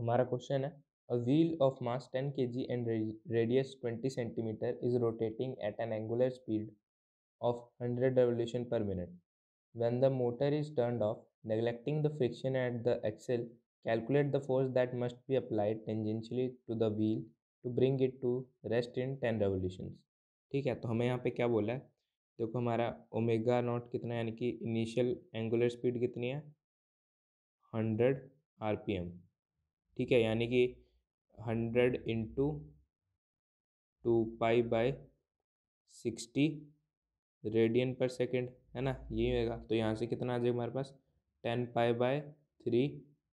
हमारा क्वेश्चन है a wheel of mass ten K G and radius twenty centimeter is rotating at an angular speed of hundred revolution per minute when the motor is turn off neglecting the friction at the axle calculate the force that must be applied tangentially to the wheel to bring it to rest in ten revolution ठीक है तो हमें यहाँ पे क्या बोला है देखो हमारा ओमेगा नॉट कितना यानी कि इनिशियल एंगुलर स्पीड कितनी है हंड्रेड आर पी एम ठीक है यानी कि hundred into two pi by sixty radian per second है ना यही होगा तो यहाँ से कितना आ जाएगा हमारे पास ten pi by three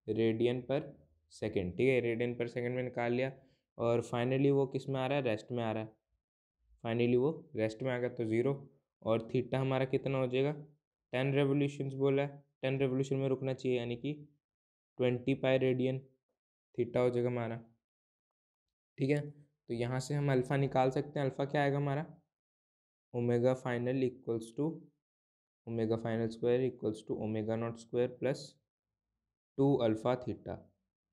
radian per second ठीक है रेडियन पर सेकेंड में निकाल लिया और फाइनली वो किस में आ रहा है रेस्ट में आ रहा है फाइनली वो रेस्ट में आ गया तो ज़ीरो और थीटा हमारा कितना हो जाएगा टेन रेवोल्यूशन बोला है टेन रेवोल्यूशन में रुकना चाहिए यानी कि ट्वेंटी पाई रेडियन थीटा हो जाएगा हमारा ठीक है तो यहाँ से हम अल्फ़ा निकाल सकते हैं अल्फ़ा क्या आएगा हमारा omega final equals to omega final square equals to omega not square plus two alpha theta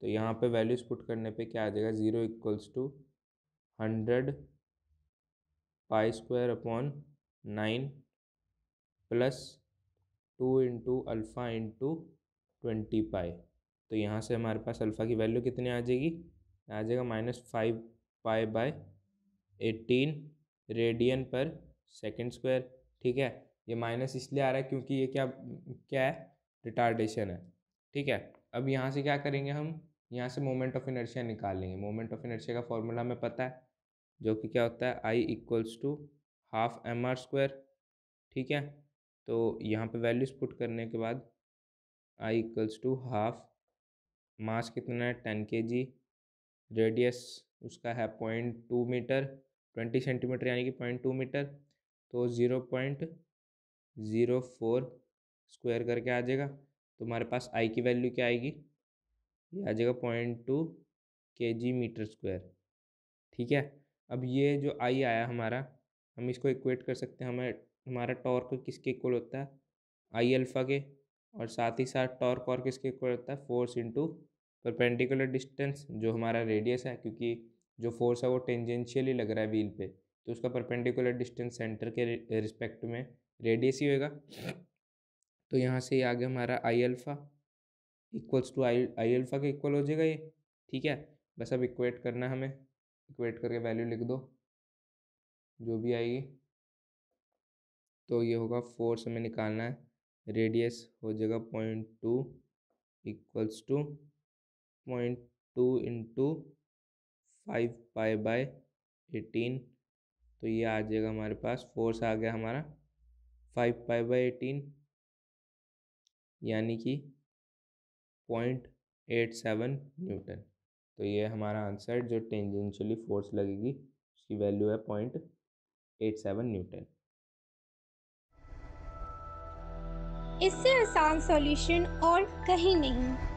तो यहाँ पे वैल्यूज़ पुट करने पे क्या आ जाएगा zero equals to hundred pi square upon nine plus two into alpha into twenty pi तो यहाँ से हमारे पास अल्फ़ा की वैल्यू कितनी आ जाएगी आ जाएगा minus five pi by eighteen radian per second square ठीक है ये माइनस इसलिए आ रहा है क्योंकि ये क्या क्या है रिटार्डेशन है ठीक है अब यहाँ से क्या करेंगे हम यहाँ से मोमेंट ऑफ इनर्शिया निकाल लेंगे मोमेंट ऑफ इनर्शिया का फॉर्मूला हमें पता है जो कि क्या होता है I equals to half M R square ठीक है तो यहाँ पे वैल्यूज पुट करने के बाद I equals to half mass कितना है टेन के जी रेडियस उसका है point two meter twenty centimeter यानी कि पॉइंट टू मीटर तो zero point zero four square करके आ जाएगा तो हमारे पास आई की वैल्यू क्या आएगी ये आ जाएगा पॉइंट टू के जी मीटर स्क्वायर ठीक है अब ये जो आई आया हमारा हम इसको इक्वेट कर सकते हैं हमें हमारा टॉर्क किसके इक्वल होता है आई अल्फ़ा के और साथ ही साथ टॉर्क और किसके इक्वल होता है फोर्स इंटू परपेंडिकुलर डिस्टेंस जो हमारा रेडियस है क्योंकि जो फोर्स है वो टेंजेंशियली लग रहा है व्हील पे तो उसका परपेंडिकुलर डिस्टेंस सेंटर के रिस्पेक्ट में रेडियस ही होगा तो यहाँ से आ गया हमारा I alpha equals to I I alpha के इक्वल हो जाएगा ये ठीक है बस अब इक्वेट करना हमें इक्वेट करके वैल्यू लिख दो जो भी आएगी तो ये होगा फोर्स हमें निकालना है रेडियस हो जाएगा point two equals to point two into five pi by eighteen तो ये आ जाएगा हमारे पास फोर्स आ गया हमारा फाइव पाई बाई एटीन यानी कि पॉइंट एट सेवन न्यूटन तो ये हमारा आंसर जो टेंजेंशली फोर्स लगेगी उसकी वैल्यू है पॉइंट एट सेवन न्यूटन इससे आसान सॉल्यूशन और कहीं नहीं